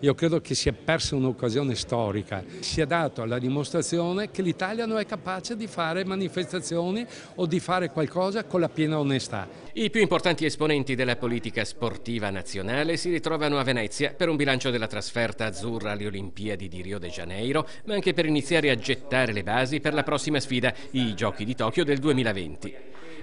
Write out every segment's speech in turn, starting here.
Io credo che si è persa un'occasione storica, si è dato la dimostrazione che l'Italia non è capace di fare manifestazioni o di fare qualcosa con la piena onestà. I più importanti esponenti della politica sportiva nazionale si ritrovano a Venezia per un bilancio della trasferta azzurra alle Olimpiadi di Rio de Janeiro, ma anche per iniziare a gettare le basi per la prossima sfida, i Giochi di Tokyo del 2020.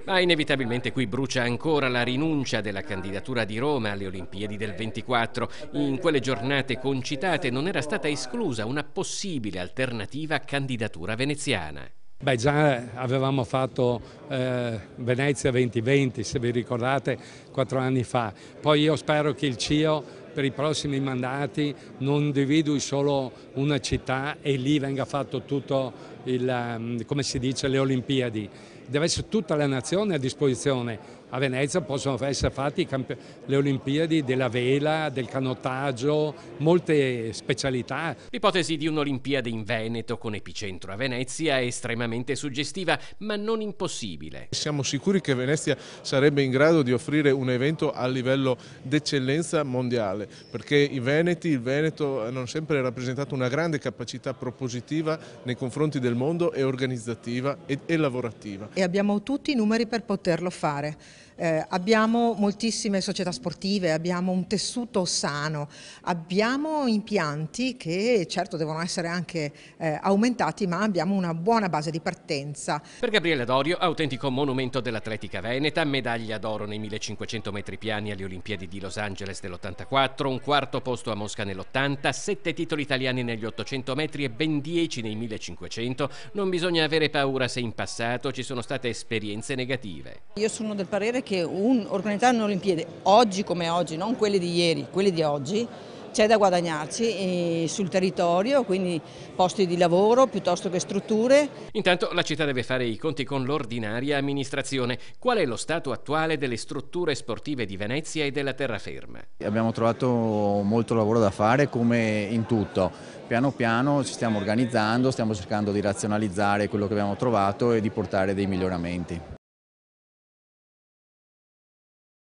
Ma inevitabilmente qui brucia ancora la rinuncia della candidatura di Roma alle Olimpiadi del 24. In quelle giornate concitate non era stata esclusa una possibile alternativa candidatura veneziana. Beh, già avevamo fatto eh, Venezia 2020, se vi ricordate, quattro anni fa. Poi io spero che il CIO per i prossimi mandati non individui solo una città e lì venga fatto tutto il, ehm, come si dice, le Olimpiadi. Deve essere tutta la nazione a disposizione a Venezia possono essere fatte le Olimpiadi della vela, del canottaggio, molte specialità. L'ipotesi di un'Olimpiade in Veneto con epicentro a Venezia è estremamente suggestiva, ma non impossibile. Siamo sicuri che Venezia sarebbe in grado di offrire un evento a livello d'eccellenza mondiale, perché i Veneti, il Veneto hanno sempre rappresentato una grande capacità propositiva nei confronti del mondo e organizzativa e, e lavorativa. E abbiamo tutti i numeri per poterlo fare. Eh, abbiamo moltissime società sportive, abbiamo un tessuto sano, abbiamo impianti che certo devono essere anche eh, aumentati ma abbiamo una buona base di partenza. Per Gabriele Dorio, autentico monumento dell'atletica veneta, medaglia d'oro nei 1500 metri piani alle Olimpiadi di Los Angeles dell'84, un quarto posto a Mosca nell'80, sette titoli italiani negli 800 metri e ben 10 nei 1500. Non bisogna avere paura se in passato ci sono state esperienze negative. Io sono del parere deve che un, organizzare un'Olimpiade oggi come oggi, non quelle di ieri, quelle di oggi, c'è da guadagnarci eh, sul territorio, quindi posti di lavoro piuttosto che strutture. Intanto la città deve fare i conti con l'ordinaria amministrazione. Qual è lo stato attuale delle strutture sportive di Venezia e della terraferma? Abbiamo trovato molto lavoro da fare come in tutto. Piano piano ci stiamo organizzando, stiamo cercando di razionalizzare quello che abbiamo trovato e di portare dei miglioramenti.